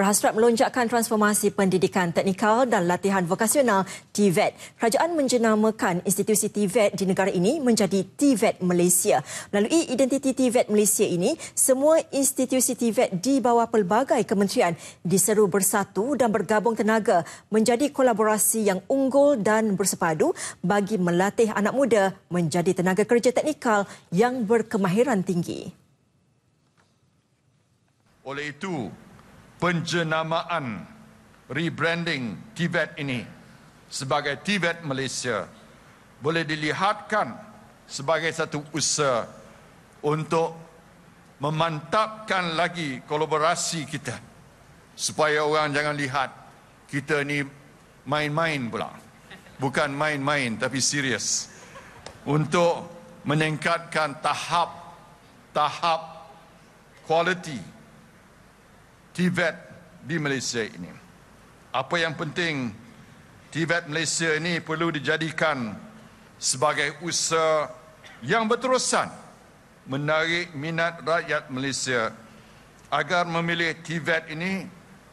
berhasrat melonjakkan transformasi pendidikan teknikal dan latihan vokasional TVET. E Kerajaan menjenamakan institusi TVET e di negara ini menjadi TVET e Malaysia. Melalui identiti TVET Malaysia ini, semua institusi TVET di bawah pelbagai kementerian diseru bersatu dan bergabung tenaga menjadi kolaborasi yang unggul dan bersepadu bagi melatih anak muda menjadi tenaga kerja teknikal yang berkemahiran tinggi. Oleh itu, penjenamaan rebranding Tibet e ini sebagai Tibet e Malaysia boleh dilihatkan sebagai satu usaha untuk memantapkan lagi kolaborasi kita supaya orang jangan lihat kita ni main-main pula bukan main-main tapi serius untuk meningkatkan tahap tahap quality TVET di Malaysia ini. Apa yang penting, TVET Malaysia ini perlu dijadikan sebagai usaha yang berterusan menarik minat rakyat Malaysia agar memilih TVET ini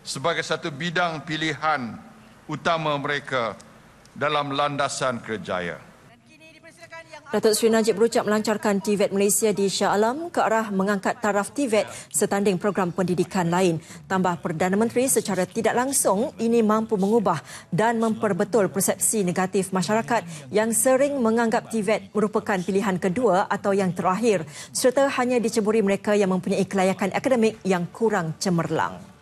sebagai satu bidang pilihan utama mereka dalam landasan kerjaya. Datuk Seri Najib berucap melancarkan TVET Malaysia di Shah Alam ke arah mengangkat taraf TVET setanding program pendidikan lain. Tambah Perdana Menteri secara tidak langsung ini mampu mengubah dan memperbetul persepsi negatif masyarakat yang sering menganggap TVET merupakan pilihan kedua atau yang terakhir serta hanya diceburi mereka yang mempunyai kelayakan akademik yang kurang cemerlang.